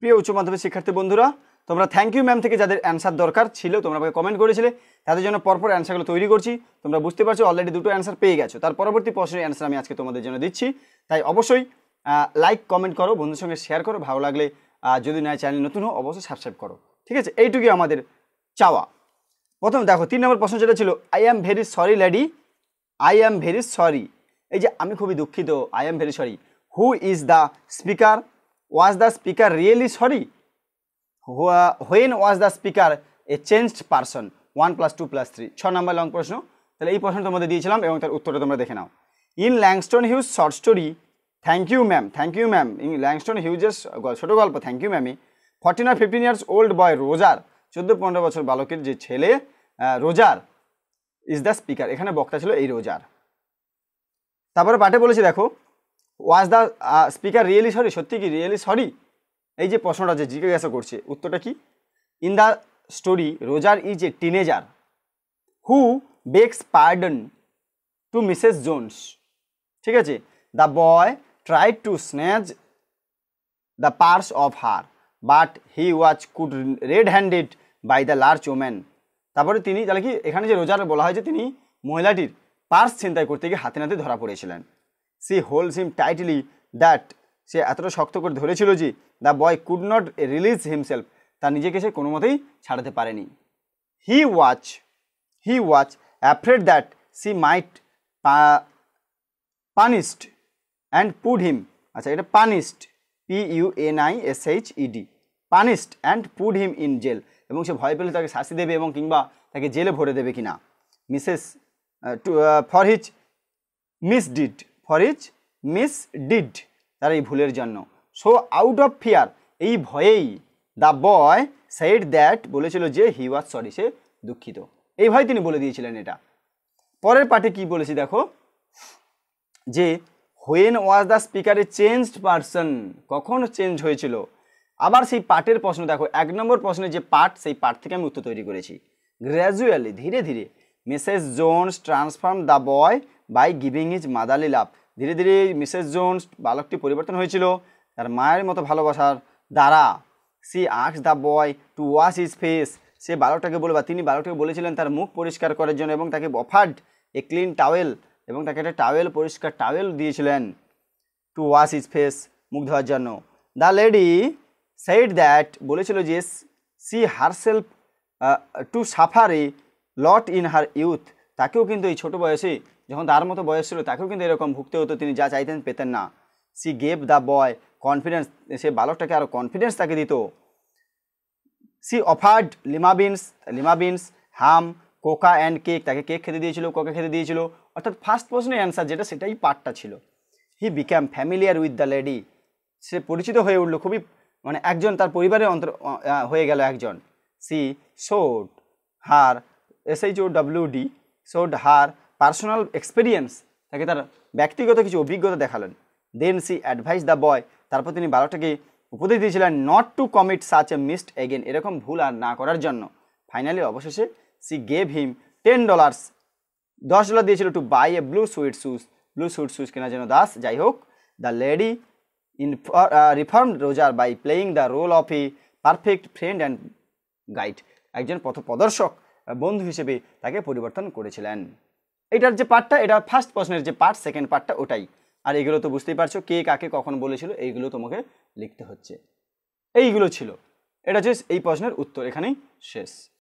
প্রিয় উচ্চ মাধ্যমিক শিক্ষার্থী বন্ধুরা তোমরা থ্যাংক ইউ ম্যাম থেকে যাদের অ্যান্সার দরকার ছিল তোমরা আমাকে কমেন্ট করেছিলে তাদের জন্য পরপর অ্যান্সারগুলো তৈরি করছি তোমরা বুঝতে পারছো অলরেডি দুটো অ্যান্সার পেয়ে গেছো তার পরবর্তী প্রশ্নের অ্যান্সার আমি আজকে তোমাদের জন্য দিচ্ছি তাই অবশ্যই লাইক কমেন্ট করো বন্ধুর সঙ্গে শেয়ার করো ভালো লাগলে যদি না চ্যানেল নতুন হো অবশ্যই সাবস্ক্রাইব করো ঠিক আছে এইটুকুই আমাদের চাওয়া প্রথম দেখো তিন নম্বর প্রশ্ন যেটা ছিল I am very sorry lady I am very sorry এই যে আমি খুবই দুঃখিত I am very sorry who is the speaker was the speaker really sorry when was the speaker a changed person one plus two plus three ছ number long প্রশ্ন তাহলে এই প্রশ্ন তোমাদের দিয়েছিলাম এবং তার উত্তরটা তোমরা দেখে নাও in Langston Hughes short story thank you ma'am thank you ma'am in Langston হিউজের ছোটো গল্প থ্যাংক ইউ ম্যামি ফর্টিন আর fifteen years old boy Roger চোদ্দো পনেরো বছর বালকের যে ছেলে রোজার ইজ দ্য স্পিকার এখানে বক্তা ছিল এই রোজার তারপরে পাঠে বলেছি দেখো was the speaker really sorry সত্যি কি রিয়েলি সরি এই যে প্রশ্নটা যে জিজ্ঞাসা করছে উত্তরটা কি in the story Roger is a teenager who begs pardon to Mrs Jones ঠিক আছে the boy try to snatch the purse of her but he was caught red handed by the large woman তারপরে তিনি তাহলে কি এখানে যে রোজার বলা হয় যে তিনি মহিলাটির পার্স ছিনতাই করতে গিয়ে হাতে নাতে ধরা পড়েছিলেন she holds him tightly that সে এতটা শক্ত করে ধরেছিল যে the boy could not release himself তা নিজেকে সে কোনো মতেই ছাড়াতে পারেনি he watch he watch afraid that she might punished and put him আচ্ছা এটা punished P U N I S H E D punished and put him in jail এবং সে ভয় পেলে তাকে শাস্তি দেবে এবং কিংবা তাকে জেলে ভরে দেবে কিনা Mrs for his deed for his miss deed তার এই ভুলের জন্য সো আউট অফ ফিয়ার এই ভয়েই দ্য বয় সাইড দ্যাট বলেছিল যে হি ওয়াজ সরি সে দুঃখিত এই ভয় তিনি বলে দিয়েছিলেন এটা পরের পাঠে কি বলেছি দেখো যে হোয়েন ওয়াজ দ্য স্পিকারে চেঞ্জড পার্সন কখন চেঞ্জ হয়েছিল আবার সেই পার্টের প্রশ্ন দেখো এক নম্বর প্রশ্নের যে পার্ট সেই পার্ট থেকে আমি উত্তর তৈরি করেছি গ্র্যাজুয়ালি ধীরে ধীরে Mrs Jones transform the boy by giving his motherly love ধীরে ধীরে মিসেস জোন্স বালকটি পরিবর্তন হয়েছিল তার মায়ের মতো ভালোবাসার দ্বারা she asks the boy to wash his face সে বালকটাকে বলে বা তিনি বালকটাকে বলেছিলেন তার মুখ পরিষ্কার করার জন্য এবং তাকে অফার্ড এ ক্লিন টাওয়েল এবং তাকে একটা টাওয়েল পরিষ্কার টাওয়েল দিয়েছিলেন টু ওয়াশ ইজ ফেস মুখ ধোয়ার জন্য দ্য লেডি সেইড দ্যাট বলেছিল যে she herself to suffer a lot in her youth তাকেও কিন্তু এই ছোটো বয়সে যখন তার মতো বয়স ছিল তাকেও কিন্তু এরকম ভুগতে হতো তিনি যা চাইতেন পেতেন না she gave the boy confidence সে বালকটাকে আরও কনফিডেন্স তাকে দিত she offered lima beans lima beans ham cocoa and cake তাকে কেক খেতে দিয়েছিল কোকা খেতে দিয়েছিল অর্থাৎ ফার্স্ট প্রশ্নের অ্যান্সার যেটা সেটাই পার্টটা ছিল he became familiar with the lady সে পরিচিত হয়ে উঠলো খুবই মানে একজন তার পরিবারের অন্তর হয়ে গেল একজন she showed her S H O W D showed her personal experience তাকে তার ব্যক্তিগত কিছু অভিজ্ঞতা দেখালেন then she advised the boy তারপর তিনি বারোটাকে উপদেশ দিয়েছিলেন not to commit such a mistake again এরকম ভুল আর না করার জন্য ফাইনালি অবশেষে she gave him ten dollars দশ ডলার দিয়েছিল to buy a blue suede shoes blue suede shoes কেনার জন্য দাস যাই হোক the lady in reform Roger by playing the role of a perfect friend and guide একজন পথপ্রদর্শক বন্ধু হিসেবে তাকে পরিবর্তন করেছিলেন এটার যে পার্টটা এটা ফার্স্ট প্রশ্নের যে পার্ট সেকেন্ড পার্টটা ওটাই আর এগুলো তো বুঝতেই পারছো কে কাকে কখন বলেছিল এইগুলো তোমাকে লিখতে হচ্ছে এইগুলো ছিল এটা হচ্ছে এই প্রশ্নের উত্তর এখানেই শেষ